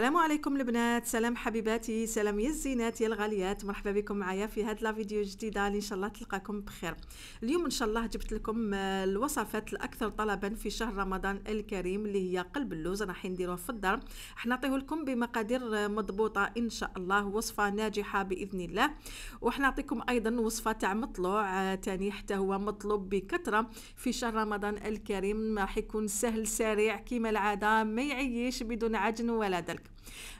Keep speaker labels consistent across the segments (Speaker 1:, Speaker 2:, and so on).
Speaker 1: السلام عليكم البنات سلام حبيباتي سلام يا الزينات يا الغاليات مرحبا بكم معايا في هاد لا فيديو جديده اللي ان شاء الله تلقاكم بخير اليوم ان شاء الله جبت لكم آه، الوصفات الاكثر طلبا في شهر رمضان الكريم اللي هي قلب اللوز راح نديروه في الدار نعطيه لكم بمقادير آه، مضبوطه ان شاء الله وصفه ناجحه باذن الله وحنعطيكم ايضا وصفه تاع مطلوع ثاني آه، حتى هو مطلوب بكثره في شهر رمضان الكريم راح يكون سهل سريع كما العاده ما يعيش بدون عجن ولا دلك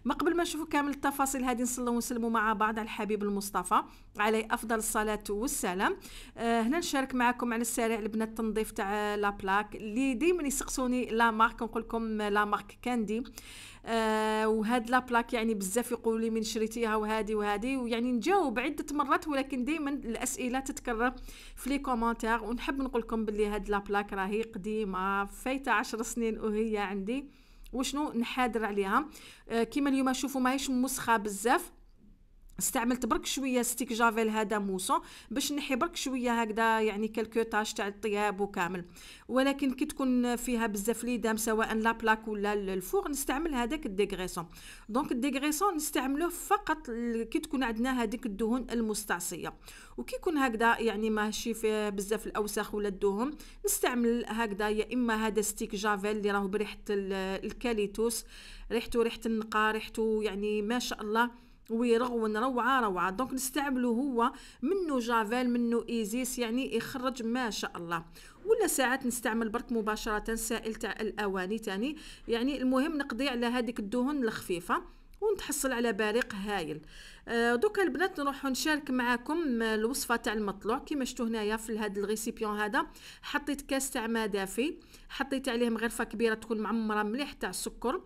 Speaker 1: ما قبل ما نشوفوا كامل التفاصيل هذه نصلوا ونسلموا مع بعض على الحبيب المصطفى عليه افضل الصلاه والسلام آه هنا نشارك معكم على السريع البنات التنظيف تاع لابلاك اللي دائما يسقسوني لا مارك نقول لكم لا مارك كاندي آه وهاد لابلاك يعني بزاف يقولوا لي من شريتيها وهذه وهذه ويعني نجاوب عده مرات ولكن دائما الاسئله تتكرر في لي كومونتير ونحب نقول لكم باللي هاد لابلاك راهي قديمه فايته 10 سنين وهي عندي وشنو نحادر عليها آه، كيما اليوم شوفوا ماهيش موسخه بزاف استعملت برك شويه ستيك جافيل هذا موسون باش نحي برك شويه هكذا يعني كالكو تاش تاع الطياب وكامل ولكن كي تكون فيها بزاف لي دام سواء لا بلاك ولا الفوغ نستعمل هذاك الديغريسون دونك الديغريسون نستعملوه فقط كي تكون عندنا هذيك الدهون المستعصيه وكي يكون هكذا يعني ماشي فيه بزاف الاوساخ ولا الدهون نستعمل هكذا يا اما هذا ستيك جافيل اللي راهو بريحه الكاليتوس ريحته ريحه النقا ريحته يعني ما شاء الله ويرغون روعه روعه دونك نستعملو هو منو جافيل منو ايزيس يعني يخرج ما شاء الله ولا ساعات نستعمل برك مباشره سائل تاع الاواني تاني يعني المهم نقضي على هذيك الدهون الخفيفه ونتحصل على بريق هايل آه دوكا البنات نروحو نشارك معاكم الوصفه تاع المطلوع كيما شفتوا هنايا في هذا الغيسيبيون هذا حطيت كاس تاع ما دافي حطيت عليه مغرفه كبيره تكون معمره مليح تاع السكر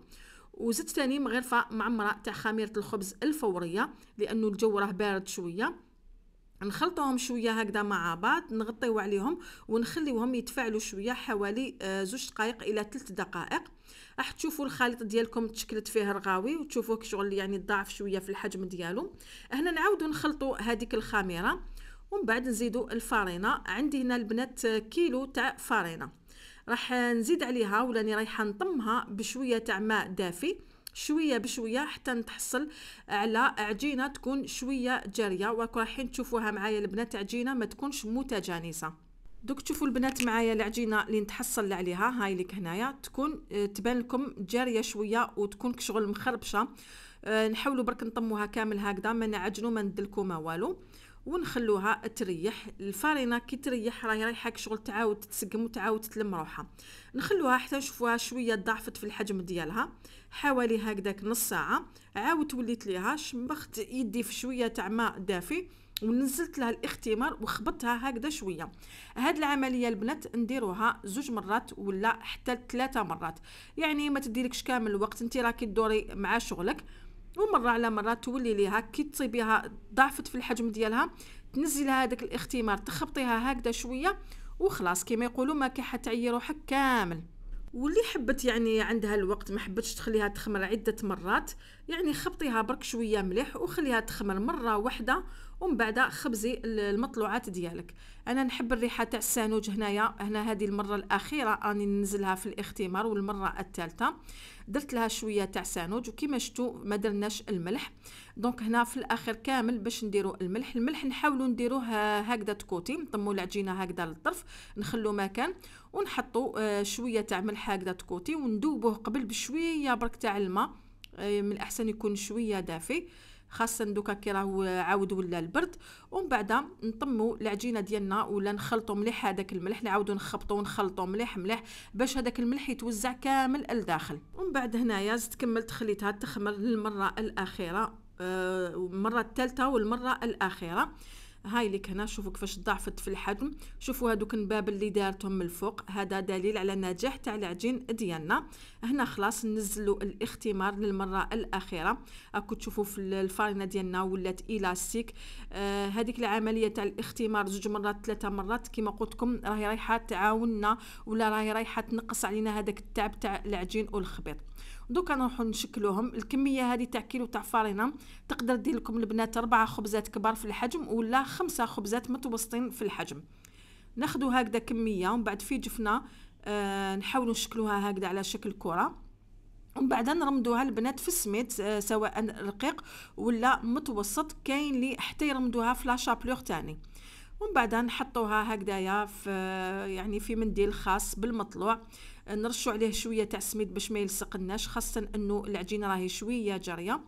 Speaker 1: وزدت ثاني مغرفه معمره تاع خميره الخبز الفوريه لانه الجو راه بارد شويه نخلطوهم شويه هكذا مع بعض نغطيو عليهم ونخليوهم يتفاعلوا شويه حوالي آه، زوج دقائق الى ثلاث دقائق راح تشوفوا الخليط ديالكم تشكلت فيه رغاوي وتشوفوه شغل يعني ضعف شويه في الحجم ديالو هنا نعاودوا نخلطوا هذيك الخميره ومن بعد نزيدوا الفرينه عندي هنا البنات آه، كيلو تاع فرينه راح نزيد عليها ولاني رايحه نطمها بشويه تاع ماء دافي شويه بشويه حتى نتحصل على عجينه تكون شويه جاريه وراكم رايحين تشوفوها معايا البنات عجينه ما تكونش متجانسه دوك تشوفوا البنات معايا العجينه اللي نتحصل عليها هاي لك هنايا تكون آه، تبان لكم جاريه شويه وتكون كشغل مخربشه آه، نحاولوا برك نطموها كامل هكذا ما نعجنوا ما ندلكوا ما والو ونخلوها تريح الفارينه كي تريح راهي رايحه شغل تعاود تسقم وتعاود تلم روحها نخلوها حتى نشوفوها شويه ضعفت في الحجم ديالها حوالي هكذاك نص ساعه عاود وليت ليها شمخت يدي في شويه تاع ماء دافي ونزلت لها الاختمار وخبطتها هكذا شويه هاد العمليه البنات نديروها زوج مرات ولا حتى ثلاثه مرات يعني ما تديلكش كامل الوقت انت راكي تدوري مع شغلك ومره على مره تولي ليها كي تصيبيها ضعفت في الحجم ديالها تنزلها هذاك الاختمار تخبطيها هكذا شويه وخلاص كما يقولوا ما كي حتعي روحك كامل واللي حبت يعني عندها الوقت ما حبتش تخليها تخمر عده مرات يعني خبطيها برك شويه مليح وخليها تخمر مره واحده ومن بعد خبزي المطلوعات ديالك انا نحب الريحه تاع السانوج هنايا هنا هذه المره الاخيره راني ننزلها في الاختمار والمره الثالثه درت لها شويه تاع سانوج وكما شفتوا ما درناش الملح دونك هنا في الاخر كامل باش نديرو الملح الملح نحاولوا نديروه هكذا تكوتي نطمو العجينه هكذا للطرف نخلو مكان ونحطو آه، شويه تاع ملح هكذا تكوتي وندوبوه قبل بشويه برك تاع الماء آه، من الاحسن يكون شويه دافي خاصه دوكا كي راهو عاود ولا البرد ومن بعد نطمو العجينه ديالنا ولا نخلطو مليح هذاك الملح نعاودو نخبطو ونخلطو مليح مليح باش هذاك الملح يتوزع كامل لداخل ومن بعد هنايا زدت كملت خليتها تخمر للمره الاخيره آه، المره الثالثه والمره الاخيره هاي اللي هنا شوفوا كيفاش ضعفت في الحجم شوفوا هادوك النباب اللي دارتهم من الفوق هذا دليل على نجاح تاع العجين ديالنا هنا خلاص نزلوا الاختمار للمره الاخيره راكو تشوفوا في الفارينه ديالنا ولات الاستيك آه هذيك العمليه تاع الاختمار زوج مرات ثلاثه مرات كما قلت لكم راهي رايحه تعاوننا ولا راهي رايحه تنقص علينا هذاك التعب تاع العجين والخبيط دوكا نروحو نشكلوهم الكميه هذه تاع كيلو تاع فارينه تقدر دير لكم البنات اربع خبزات كبار في الحجم ولا خمسه خبزات متوسطين في الحجم ناخذوا هكذا كميه ومن بعد في جفنه آه نحاولوا نشكلوها هكذا على شكل كره ومن بعد نرمدوها البنات في السميد آه سواء رقيق ولا متوسط كاين لي حتى يرمدوها في لا شابلور تاني ومن بعد نحطوها هكذايا في يعني في منديل خاص بالمطلوع نرشوا عليه شويه تاع السميد باش ما يلصقناش خاصه انه العجينه راهي شويه جاريه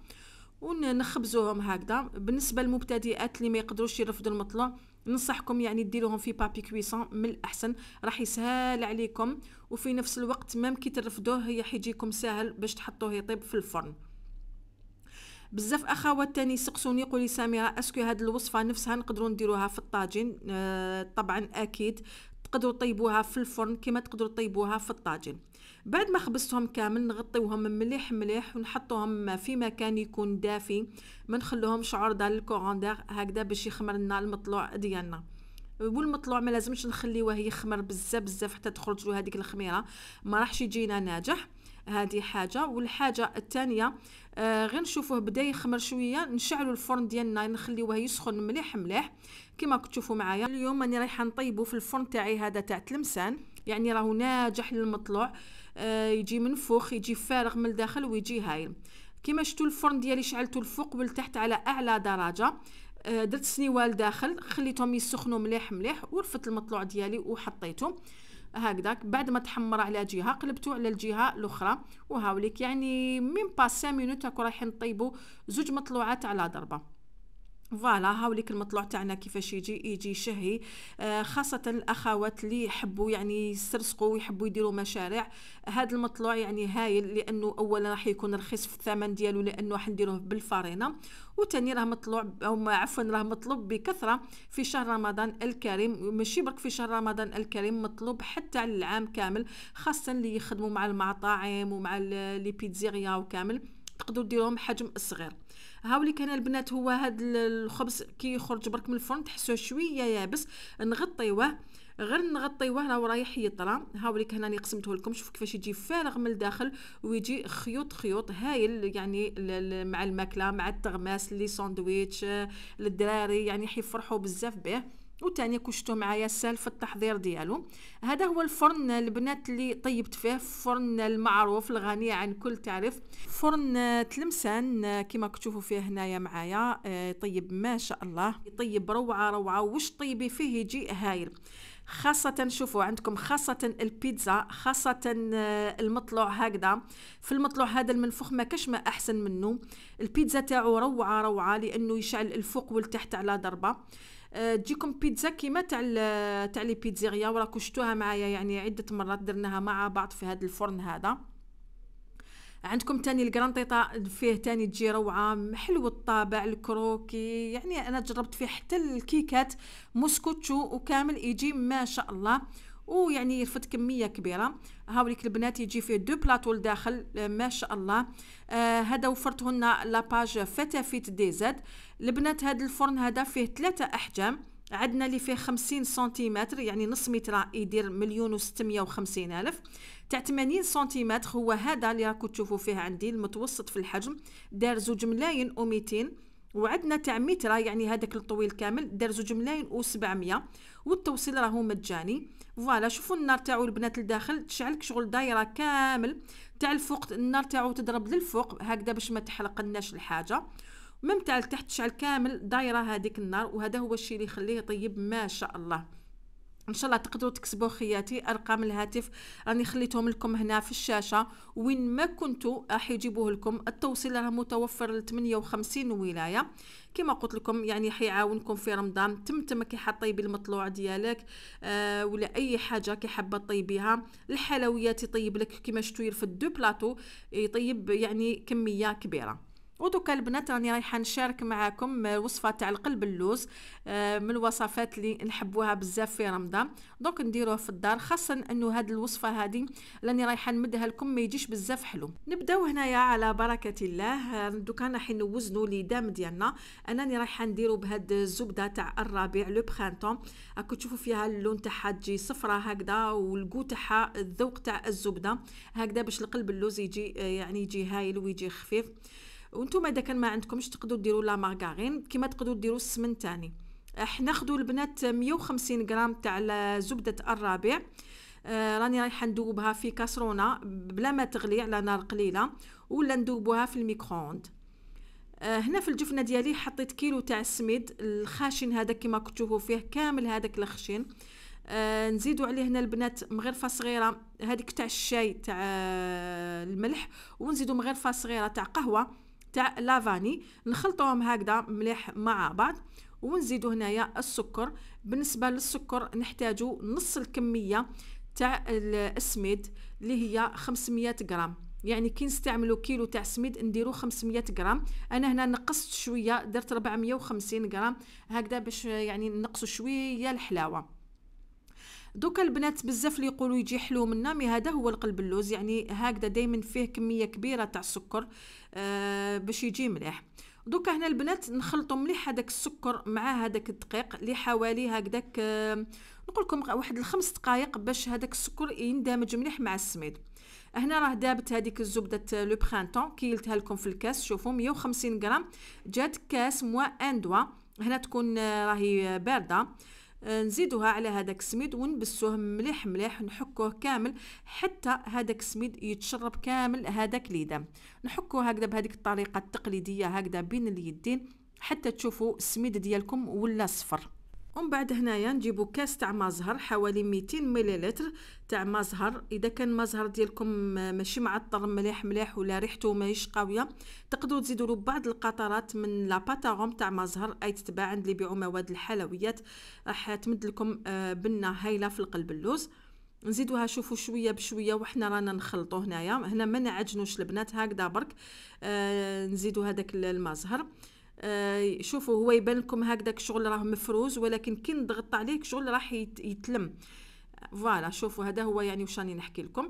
Speaker 1: ونخبزوهم هكذا بالنسبه للمبتدئات اللي ما يقدروش يرفضوا المطلوع ننصحكم يعني ديروهم في بابي كويسون من الاحسن راح يسهل عليكم وفي نفس الوقت مام كي ترفدوه هي حيجيكم ساهل باش تحطوه يطيب في الفرن بزاف اخوات تاني سقسوني قولي لي سميره اسكو هاد الوصفه نفسها نقدروا نديروها في الطاجين آه طبعا اكيد تقدروا طيبوها في الفرن كما تقدروا طيبوها في الطاجين بعد ما خبزتهم كامل نغطيوهم مليح مليح ونحطوهم في مكان يكون دافي ما نخلوهمش عرضه للكوروندير هكذا باش يخمر لنا المطلوع ديالنا والمطلوع ما لازمش نخليوه يخمر بزاف بزاف حتى تخرج له هذيك الخميره ما راحش يجينا ناجح هذه حاجه والحاجه الثانيه آه نشوفوه بدا يخمر شويه نشعلوا الفرن ديالنا نخليوه يسخن مليح مليح كما كتشوفوا معايا اليوم راني رايحه نطيبو في الفرن تاعي هذا تاع تلمسان يعني راهو ناجح للمطلوع آه يجي منفوخ يجي فارغ من الداخل ويجي هايل كما شفتوا الفرن ديالي شعلته الفوق والتحت على اعلى درجه آه، درت سنيوال داخل خليتهم يسخنوا مليح مليح ورفت المطلوع ديالي وحطيته هكذاك بعد ما تحمر على جهه قلبتو على الجهه الاخرى وهاوليك يعني من با 5 مينوت رايحين نطيبو زوج مطلوعات على ضربه فوالا هاوليك المطلوع تاعنا كيفاش يجي يجي شهي آه، خاصة الأخوات اللي يحبوا يعني يسترزقوا ويحبوا يديروا مشاريع هذا المطلوع يعني هايل لأنه أولا راح يكون رخيص في الثمن ديالو لأنه راح نديروه بالفرينة وتاني راه مطلوع أو عفوا راه مطلوب بكثرة في شهر رمضان الكريم ماشي برك في شهر رمضان الكريم مطلوب حتى على العام كامل خاصة اللي يخدموا مع المطاعم ومع لي بيتزيريا وكامل تقدروا ديروهم حجم صغير هاولي كان البنات هو هاد الخبز كي يخرج برك من الفرن تحسه شويه يابس نغطيوه غير نغطيوه راهو رايح يطرى هاولي هنا انا قسمته لكم شوف كيفاش يجي فارغ من الداخل ويجي خيوط خيوط هايل يعني مع الماكله مع التغماس لي ساندويتش للدراري يعني حيفرحوا بزاف به وتاني كشتو معايا سال في التحضير ديالو هذا هو الفرن البنات اللي طيبت فيه فرن المعروف الغني عن كل تعريف فرن تلمسان كما كتشوفوا فيه هنايا معايا آه، طيب ما شاء الله يطيب روعه روعه واش طيبي فيه يجي هايل خاصة شوفوا عندكم خاصة البيتزا خاصة آه، المطلوع هكذا في المطلع هذا المنفوخ ما كش ما أحسن منه البيتزا تاعو روعة روعة لأنه يشعل الفوق والتحت على ضربة آه، تجيكم بيتزا كيما تاع تاع لي بيتزيريا وراكم شفتوها معايا يعني عده مرات درناها مع بعض في هذا الفرن هذا عندكم تاني الكرانطيطا فيه تاني تجي روعة حلو الطابع الكروكي يعني أنا جربت فيه حتى الكيكات موسكوتشو وكامل يجي ما شاء الله ويعني يرفد كميه كبيره هاوليك البنات يجي فيه دو بلاطو لداخل آه، ما شاء الله آه هذا وفرته لنا لاباج فتافيت دي زد البنات هذا الفرن هذا فيه ثلاثه احجام عندنا اللي فيه 50 سنتيمتر يعني نص متر يدير مليون و وخمسين الف تاع 80 سنتيمتر هو هذا اللي راكم تشوفوا فيه عندي المتوسط في الحجم دار زوج ملاين و 200 وعندنا تاع مترا يعني هذاك الطويل كامل دار زوج ملاين و700 والتوصيل راهو مجاني فوالا شوفوا النار تاعو البنات لداخل تشعلك شغل دايره كامل تاع الفوق النار تاعو تضرب للفوق هكذا باش ما تحرقناش الحاجه ومن تاع لتحت تشعل كامل دايره هذيك النار وهذا هو الشيء اللي يخليه طيب ما شاء الله ان شاء الله تقدروا تكتبوا خياتي ارقام الهاتف راني خليتهم لكم هنا في الشاشه وين ما كنتوا راح يجيبوه لكم التوصيل راه متوفر ل 58 ولايه كما قلت لكم يعني حيعاونكم في رمضان تم كي حطيبي المطلوع ديالك آه ولا اي حاجه كي حابه طيبيها الحلويات يطيب لك كما شفتوا في الدو بلاطو يطيب يعني كميه كبيره ودوكا البنات راني رايحه نشارك معاكم وصفه تاع القلب اللوز آه، من الوصفات اللي نحبوها بزاف في رمضان دونك نديروه في الدار خاصه انه هاد الوصفه هذه راني رايحه نمدها لكم ما يجيش بزاف حلو نبداو هنايا على بركه الله آه، دوكا رايحين نوزنوا لي دام ديالنا اناني رايحه نديرو بهاد الزبده تاع الربيع لو برينتون راكو تشوفوا فيها اللون تاعها تجي صفراء هكذا والكو تاعها الذوق تاع الزبده هكذا باش القلب اللوز يجي آه، يعني يجي هايل ويجي خفيف وانتم اذا كان ما عندكمش تقدروا ديروا لا مارغارين كما تقدروا ديروا السمن الثاني آه، حنا خدوا البنات 150 غرام تاع زبده الرابع آه راني رايحه ندوبها في كاسرونه بلا ما تغلي على نار قليله ولا ندوبوها في الميكرووند آه هنا في الجفنه ديالي حطيت كيلو تاع السميد الخاشن هذا كما كنتوه فيه كامل هذاك الخشن آه نزيدوا عليه هنا البنات مغرفه صغيره هذيك تاع الشاي تاع آه، الملح ونزيدوا مغرفه صغيره تاع قهوه تاع لافاني نخلطوهم هكذا مليح مع بعض ونزيدو هنايا السكر بالنسبه للسكر نحتاجو نص الكميه تاع السميد اللي هي 500 غرام يعني كي نستعملو كيلو تاع سميد نديرو 500 غرام انا هنا نقصت شويه درت 450 غرام هكذا باش يعني نقصوا شويه الحلاوه دوكا البنات بزاف اللي يقولوا يجي حلو منا مي هذا هو القلب اللوز يعني هكذا دائما فيه كميه كبيره تاع السكر آه، باش يجي مليح دوكا هنا البنات نخلطوا مليح هذاك السكر مع هذاك الدقيق اللي حوالي هكذاك آه، نقول لكم واحد الخمس دقائق باش هذاك السكر يندمج مليح مع السميد هنا راه دابت هذيك الزبده آه، لو برينتون كيلتها لكم في الكاس شوفوا 150 غرام جات كاس موا ان دوا هنا تكون راهي بارده آه، نزيدوها على هذاك السميد ونبسوه مليح مليح نحكوه كامل حتى هذاك السميد يتشرب كامل هذاك ليدام نحكوه هكذا بهذيك الطريقه التقليديه هكذا بين اليدين حتى تشوفوا السميد ديالكم ولا صفر ومن بعد هنايا نجيبو كاس تاع ما زهر حوالي 200 مليلتر تاع ما زهر اذا كان ما زهر ديالكم ماشي معطر مليح مليح ولا ريحته ماهيش قويه تقدروا تزيدوا له بعض القطرات من لا باتاغوم تاع ما زهر اي تتباع عند اللي يبيعوا مواد الحلويات راح تمد لكم آه، بنه هايله في القلب اللوز نزيدوها شوفوا شويه بشويه وحنا رانا نخلطو هنايا هنا ما نعجنوش البنات هكذا برك آه نزيدو هذاك الماء زهر آه، شوفوا هو يبان لكم هكذاك الشغل راه مفروز ولكن كي نضغط عليه الشغل راح يتلم فوالا شوفوا هذا هو يعني واش راني نحكي لكم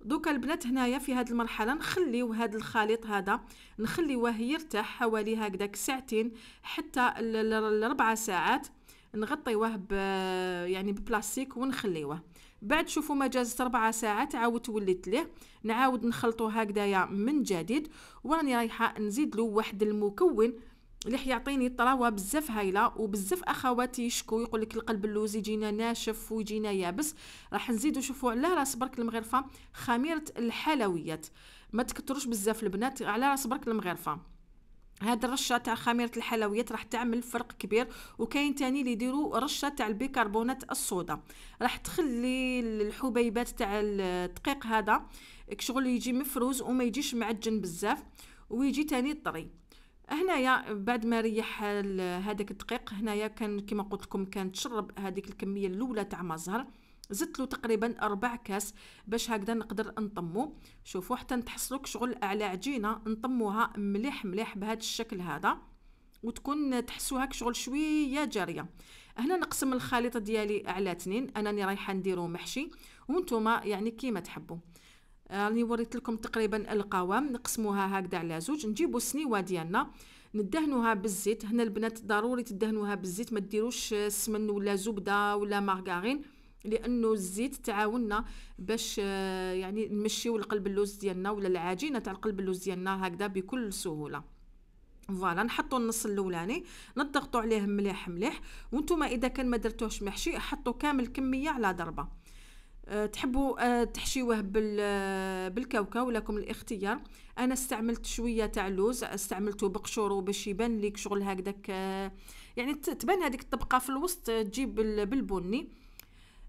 Speaker 1: دوكا البنات هنايا في هذه المرحله نخليو هذا الخليط هذا نخليوه يرتاح حوالي هكذاك ساعتين حتى الربعه ساعات نغطيوه ب يعني ببلاستيك ونخليوه بعد شوفوا ما جازت ربع ساعات عاود وليت ليه نعاود نخلطو هكذايا من جديد وراني رايحه نزيد له واحد المكون اللي حيعطيني طراوه بزاف هايله وبزاف اخواتي يشكو يقول لك القلب اللوز يجينا ناشف ويجينا يابس راح نزيدو شوفوا على راس برك المغرفه خميره الحلويات ما تكتروش بزاف البنات على راس برك المغرفه هاد الرشه تاع خميره الحلويات راح تعمل فرق كبير وكاين تاني اللي يديروا رشه تاع البيكربونات الصودا راح تخلي الحبيبات تاع الدقيق هذا كشغل يجي مفروز وما يجيش معجن بزاف ويجي تاني طري هنايا بعد ما ريح هذاك الدقيق هنايا كان كما قلت لكم كان تشرب هذيك الكميه الاولى تاع مزهر زدت له تقريبا ربع كاس باش هكذا نقدر نطمو شوفوا حتى نتحصلوا شغل على عجينه نطموها مليح مليح بهذا الشكل هذا وتكون تحسوها كشغل شويه جاريه هنا نقسم الخليط ديالي على اثنين انني رايحه نديرو محشي وانتم يعني كيما تحبوا آه، راني وريت لكم تقريبا القوام نقسموها هكذا على زوج نجيبوا السنيوه ديالنا ندهنوها بالزيت هنا البنات ضروري تدهنوها بالزيت ما ديروش سمن ولا زبده ولا مارغارين لانه الزيت تعاوننا باش آه، يعني نمشيو القلب اللوز ديالنا ولا العجينه تاع القلب اللوز ديالنا هكذا بكل سهوله فوالا نحطوا النص الاولاني نضغطوا عليه مليح مليح وانتم اذا كان ما درتوهش محشي حطوا كامل كميه على ضربه أه تحبوا أه تحشيوه بال آه، بالكاوكاو لكم الاختيار انا استعملت شويه تاع اللوز استعملته بقشورو باش يبان ليك شغل هكذاك أه يعني تبان هذيك الطبقه في الوسط آه، تجيب بالبني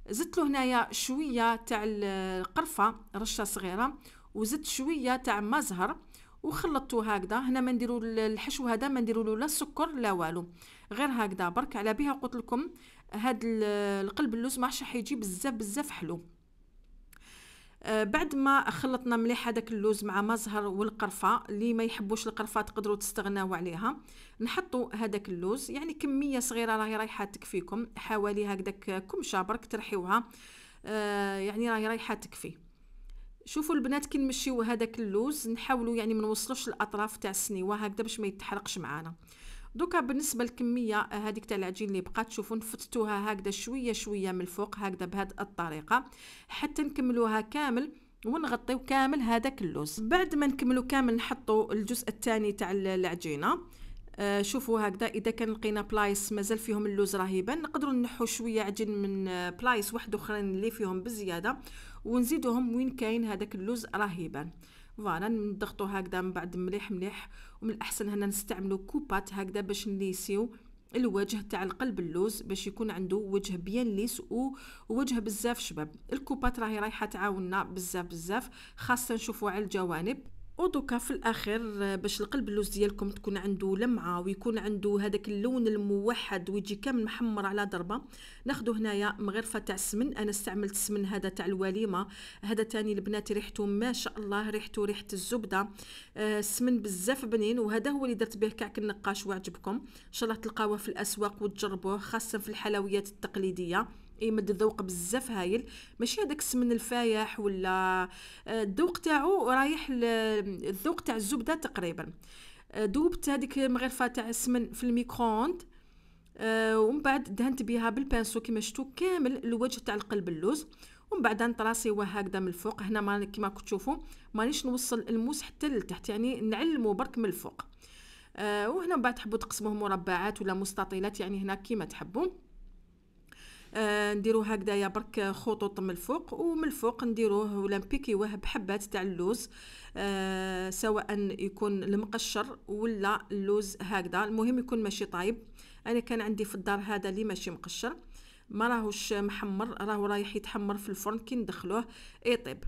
Speaker 1: زدت له هنايا شويه تاع القرفه رشه صغيره وزدت شويه تاع ما زهر وخلطته هكذا هنا ما نديرو الحشو هذا ما نديرو له لا سكر لا والو غير هكذا برك على بها قلت لكم هاد القلب اللوز ما راح يجي بزاف بزاف حلو بعد ما خلطنا مليح هذاك اللوز مع ما زهر والقرفه اللي ما يحبوش القرفه تقدروا تستغناو عليها نحطوا هذاك اللوز يعني كميه صغيره راهي رايحه تكفيكم حوالي هكذاك كمشه برك ترحيوها آه، يعني راهي رايحه تكفي شوفوا البنات كي نمشيو هذاك اللوز نحاولوا يعني ما نوصلوش الاطراف تاع السنيوه هكذا باش ما يتحرقش معانا دوكا بالنسبه للكميه هذيك آه، تاع العجين اللي بقات شوفوا نفتتوها هكذا شويه شويه من الفوق هكذا بهذه الطريقه حتى نكملوها كامل ونغطيو كامل هذاك اللوز بعد ما نكملو كامل نحطو الجزء الثاني تاع العجينه آه شوفوا هكذا اذا كان لقينا بلايص مازال فيهم اللوز رهيبا نقدروا نحو شويه عجين من آه، بلايص واحد اخرين اللي فيهم بزياده ونزيدوهم وين كاين هذاك اللوز رهيبا فوالا نضغطو هكذا من بعد مليح مليح ومن الاحسن هنا نستعملو كوبات هكذا باش نليسيو الوجه تاع القلب اللوز باش يكون عنده وجه بيان ليس ووجه بزاف شباب الكوبات راهي رايحه تعاوننا بزاف بزاف خاصه نشوفو على الجوانب ودوكا في الاخير آه، باش القلب اللوز ديالكم تكون عنده لمعه ويكون عنده هذاك اللون الموحد ويجي كامل محمر على ضربه ناخذ هنايا مغرفه تاع السمن انا استعملت السمن هذا تاع الوليمه هذا تاني البنات ريحته ما شاء الله ريحته ريحه الزبده آه السمن بزاف بنين وهذا هو اللي درت به كعك النقاش وعجبكم ان شاء الله تلقاوه في الاسواق وتجربوه خاصه في الحلويات التقليديه يمد إيه، الذوق بزاف هايل ماشي هذاك السمن الفايح ولا آه، الذوق تاعو رايح الذوق تاع الزبده تقريبا آه، دوبت هذيك مغرفه تاع السمن في الميكرووند آه، ومن بعد دهنت بها بالبانسو كيما شفتوا كامل الوجه تاع القلب اللوز ومن بعد نطراسي راسي هكذا من الفوق هنا ما كيما راكم تشوفوا مانيش نوصل الموس حتى لتحت يعني نعلمو برك من الفوق أه وهنا من بعد تحبوا تقسموه مربعات ولا مستطيلات يعني هنا كيما تحبوا نديرو هكذايا برك خطوط من الفوق ومن الفوق نديروه ولا نبيكيوه بحبات تاع اللوز آه سواء يكون المقشر ولا اللوز هكذا المهم يكون ماشي طايب انا كان عندي في الدار هذا اللي ماشي مقشر ما راهوش محمر راهو رايح يتحمر في الفرن كي ندخلوه يطيب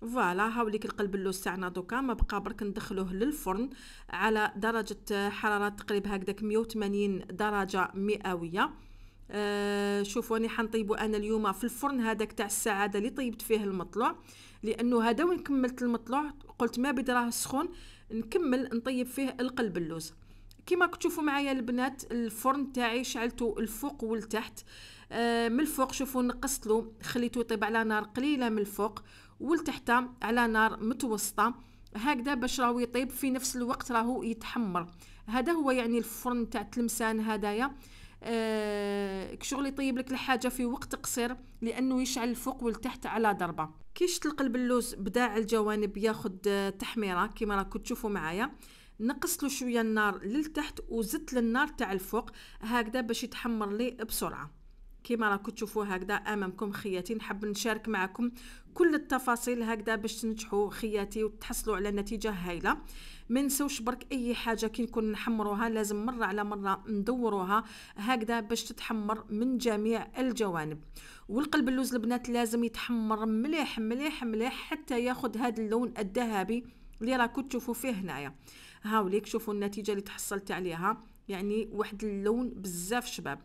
Speaker 1: فوالا هاوليك القلب اللوز تاعنا دوكا ما بقى برك ندخلوه للفرن على درجه حراره تقريبا هكذاك 180 درجه مئويه آه، شوفوني راني حنطيبو انا اليوم في الفرن هذاك تاع السعاده اللي طيبت فيه المطلوع لانه هذا وين كملت المطلوع قلت ما بدي راه سخون نكمل نطيب فيه القلب اللوز كما تشوفوا معايا البنات الفرن تاعي شعلته الفوق والتحت آه، من الفوق شوفوا نقصت له خليته يطيب على نار قليله من الفوق والتحت على نار متوسطه هكذا باش راهو يطيب في نفس الوقت راهو يتحمر هذا هو يعني الفرن تاع تلمسان هدايا آه آه كشغل يطيب لك الحاجه في وقت قصير لانه يشعل الفوق والتحت على ضربه كيش تلقى البلوز بداع الجوانب ياخد آه، تحميره كما راكم تشوفوا معايا نقصلو له شويه النار للتحت وزدت للنار تاع الفوق هكذا باش يتحمر لي بسرعه كيما راكم تشوفوا هكذا امامكم خياتي نحب نشارك معكم كل التفاصيل هكذا باش تنجحوا خياتي وتحصلوا على نتيجه هايله ما نساوش برك اي حاجه كي نكون نحمروها لازم مره على مره ندوروها هكذا باش تتحمر من جميع الجوانب والقلب اللوز البنات لازم يتحمر مليح مليح مليح حتى ياخذ هذا اللون الذهبي اللي راكم تشوفوا فيه هنايا هاوليك شوفوا النتيجه اللي تحصلت عليها يعني واحد اللون بزاف شباب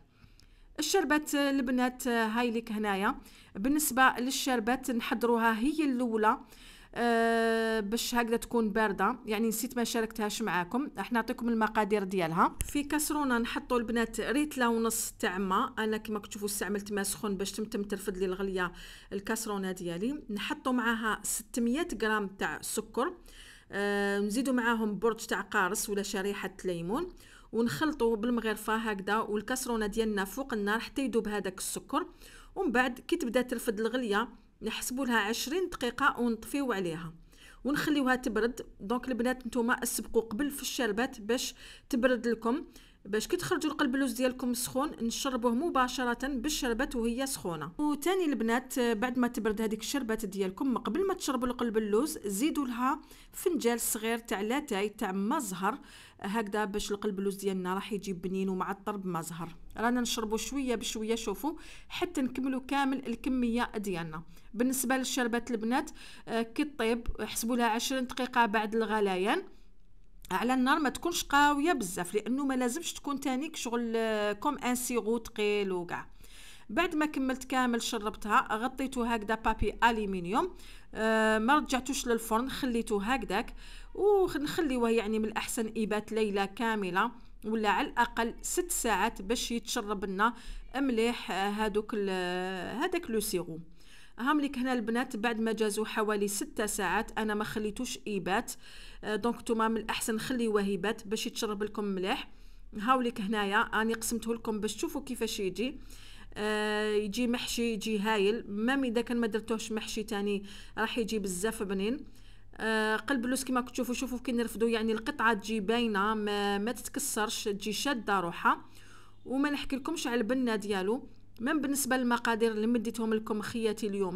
Speaker 1: الشربات البنات هاي لك هنايا بالنسبه للشربات نحضروها هي الاولى أه باش هكذا تكون بارده يعني نسيت ما شاركتهاش معاكم راح نعطيكم المقادير ديالها في كسرونه نحطوا البنات ريتلا ونص تاع ما انا كما كتشوفوا استعملت ما سخون باش تمتم ترفد لي الغليه الكسرونه ديالي نحطوا معاها 600 غرام تاع سكر أه نزيدوا معاهم برج تاع قارص ولا شريحه ليمون ونخلطوه بالمغرفه هكذا والكسرونه ديالنا فوق النار حتى يذوب هذاك السكر ومن بعد كي تبدا ترفد الغليه نحسبوا لها 20 دقيقه ونطفيو عليها ونخليوها تبرد دونك البنات نتوما اسبقوا قبل في الشربات باش تبرد لكم باش كي تخرجوا القلبلوز ديالكم سخون نشربوه مباشره بالشربات وهي سخونه وثاني البنات بعد ما تبرد هذيك الشربات ديالكم قبل ما تشربوا القلبلوز زيدوا لها فنجان صغير تاع لاتاي تاع ما زهر هكذا باش القلبلوز ديالنا راح يجي بنين ومعطر بما زهر رانا نشربوا شويه بشويه شوفوا حتى نكملوا كامل الكميه ديالنا بالنسبه للشربات البنات آه، كي طيب حسبوا لها 20 دقيقه بعد الغليان على النار ما تكونش قاويه بزاف لانه ما لازمش تكون تاني شغل آه، كوم ان سيغو ثقيل وكاع بعد ما كملت كامل شربتها غطيته هكذا بابي الومنيوم آه، ما رجعتوش للفرن خليته هكذاك ونخليوه يعني من الاحسن ايبات ليله كامله ولا على الاقل ست ساعات باش يتشرب لنا مليح هذوك آه، هذاك لو سيغو هم لك هنا البنات بعد ما جازوا حوالي ستة ساعات انا ما خليتوش ايبات آه، دونك نتوما من الاحسن خليوه ايبات باش يتشرب لكم مليح هاوليك هنايا راني قسمته لكم باش تشوفوا كيفاش يجي آه يجي محشي يجي هايل مام اذا كان ما درتوش محشي تاني راح يجي بزاف بنين آه قلب اللوز كيما تشوفوا شوفوا كي نرفدو يعني القطعه تجي باينه ما, ما تتكسرش تجي شاده روحها وما نحكي لكمش على البنه ديالو من بالنسبه للمقادير اللي مديتهم لكم خياتي اليوم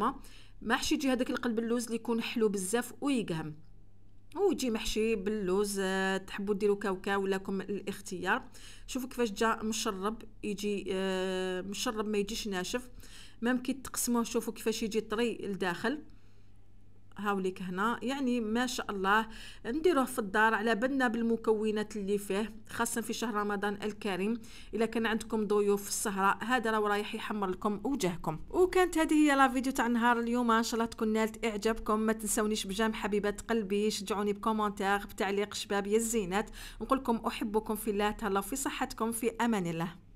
Speaker 1: ما يجي هذاك القلب اللوز اللي يكون حلو بزاف ويقهم ويجي محشي باللوز آه، تحبوا ديروا كاوكاو لكم الاختيار شوفوا كيفاش جا مشرب يجي آه، مشرب ما يجيش ناشف ممكن تقسموه شوفوا كيفاش يجي طري لداخل هاوليك هنا يعني ما شاء الله نديروه في الدار على بالنا بالمكونات اللي فيه خاصه في شهر رمضان الكريم الا كان عندكم ضيوف في السهره هذا راه رايح يحمر لكم وجهكم وكانت هذه هي لا فيديو تاع نهار اليوم ان شاء الله تكون نالت اعجابكم ما تنسونيش بجام حبيبات قلبي شجعوني بكومونتير بتعليق شباب يا الزينات نقول لكم احبكم في الله تهلاو في صحتكم في امان الله